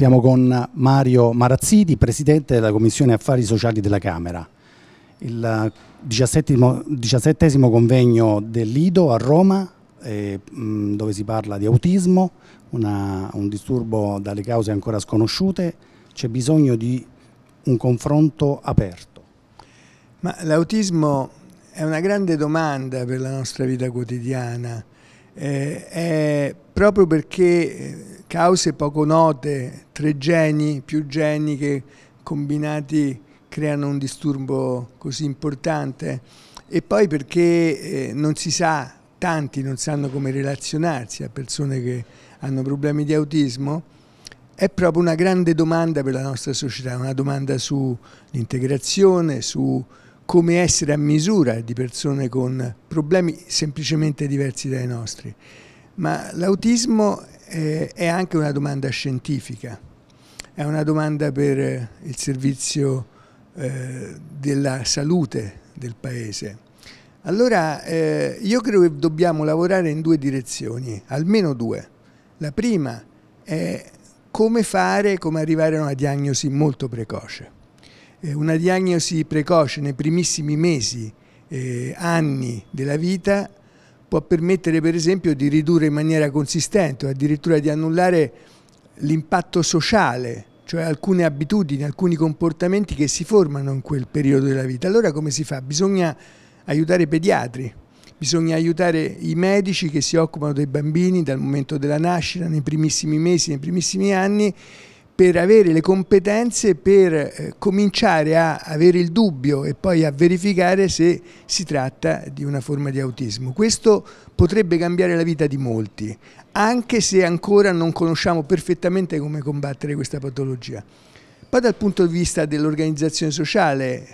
Siamo con Mario Marazziti, Presidente della Commissione Affari Sociali della Camera. Il diciassettesimo convegno dell'IDO a Roma, eh, dove si parla di autismo, una, un disturbo dalle cause ancora sconosciute, c'è bisogno di un confronto aperto. l'autismo è una grande domanda per la nostra vita quotidiana, eh, è proprio perché eh, cause poco note, tre geni, più geni che combinati creano un disturbo così importante e poi perché eh, non si sa, tanti non sanno come relazionarsi a persone che hanno problemi di autismo, è proprio una grande domanda per la nostra società, una domanda sull'integrazione, su come essere a misura di persone con problemi semplicemente diversi dai nostri. Ma l'autismo eh, è anche una domanda scientifica, è una domanda per eh, il servizio eh, della salute del Paese. Allora io credo che dobbiamo lavorare in due direzioni, almeno due. La prima è come fare, come arrivare a una diagnosi molto precoce. Eh, una diagnosi precoce nei primissimi mesi, eh, anni della vita può permettere per esempio di ridurre in maniera consistente o addirittura di annullare l'impatto sociale, cioè alcune abitudini, alcuni comportamenti che si formano in quel periodo della vita. Allora come si fa? Bisogna aiutare i pediatri, bisogna aiutare i medici che si occupano dei bambini dal momento della nascita, nei primissimi mesi, nei primissimi anni per avere le competenze per eh, cominciare a avere il dubbio e poi a verificare se si tratta di una forma di autismo. Questo potrebbe cambiare la vita di molti, anche se ancora non conosciamo perfettamente come combattere questa patologia. Poi dal punto di vista dell'organizzazione sociale,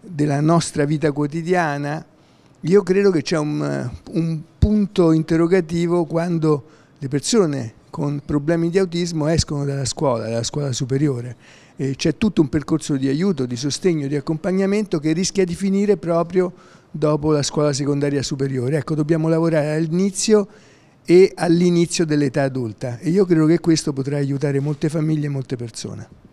della nostra vita quotidiana, io credo che c'è un, eh, un punto interrogativo quando le persone con problemi di autismo escono dalla scuola, dalla scuola superiore. C'è tutto un percorso di aiuto, di sostegno, di accompagnamento che rischia di finire proprio dopo la scuola secondaria superiore. Ecco, dobbiamo lavorare all'inizio e all'inizio dell'età adulta e io credo che questo potrà aiutare molte famiglie e molte persone.